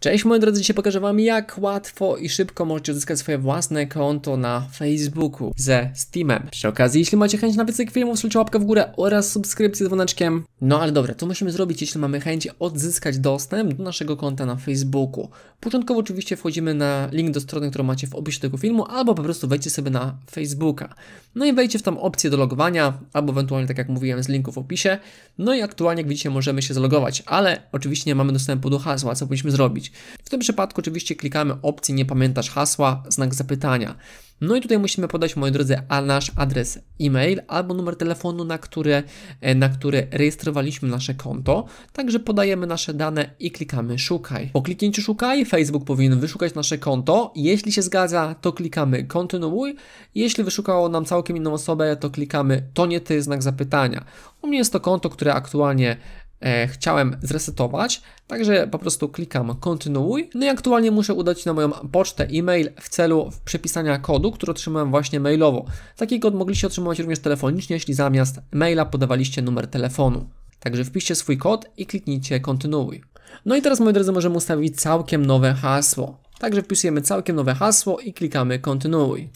Cześć moi drodzy, dzisiaj pokażę Wam jak łatwo i szybko możecie uzyskać swoje własne konto na Facebooku ze Steamem. Przy okazji, jeśli macie chęć na więcej filmów, słuchajcie łapkę w górę oraz subskrypcję z dzwoneczkiem. No ale dobra, co musimy zrobić, jeśli mamy chęć odzyskać dostęp do naszego konta na Facebooku? Początkowo oczywiście wchodzimy na link do strony, którą macie w opisie tego filmu, albo po prostu wejdźcie sobie na Facebooka. No i wejdźcie w tam opcję do logowania, albo ewentualnie, tak jak mówiłem, z linku w opisie. No i aktualnie, jak widzicie, możemy się zalogować, ale oczywiście nie mamy dostępu do hasła, co powinniśmy zrobić. W tym przypadku oczywiście klikamy opcję nie pamiętasz hasła, znak zapytania. No i tutaj musimy podać, moi drodzy, a nasz adres e-mail albo numer telefonu, na który, e, na który rejestrowaliśmy nasze konto. Także podajemy nasze dane i klikamy szukaj. Po kliknięciu szukaj Facebook powinien wyszukać nasze konto. Jeśli się zgadza, to klikamy kontynuuj. Jeśli wyszukało nam całkiem inną osobę, to klikamy to nie ty, znak zapytania. U mnie jest to konto, które aktualnie E, chciałem zresetować, także po prostu klikam kontynuuj. No i aktualnie muszę udać się na moją pocztę e-mail w celu przepisania kodu, który otrzymałem właśnie mailowo. Taki kod mogliście otrzymać również telefonicznie, jeśli zamiast maila podawaliście numer telefonu. Także wpiszcie swój kod i kliknijcie kontynuuj. No i teraz moi drodzy możemy ustawić całkiem nowe hasło. Także wpisujemy całkiem nowe hasło i klikamy kontynuuj.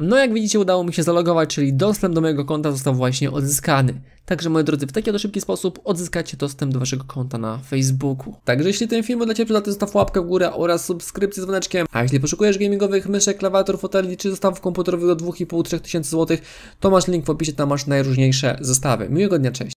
No jak widzicie udało mi się zalogować, czyli dostęp do mojego konta został właśnie odzyskany. Także moi drodzy, w taki oto szybki sposób odzyskacie dostęp do waszego konta na Facebooku. Także jeśli ten film dla Ciebie przydatny, zostaw łapkę w górę oraz subskrypcję z dzwoneczkiem. A jeśli poszukujesz gamingowych myszek, klawiatur, foteli czy zestawów komputerowych do 2,5-3 tysięcy złotych, to masz link w opisie, tam masz najróżniejsze zestawy. Miłego dnia, cześć!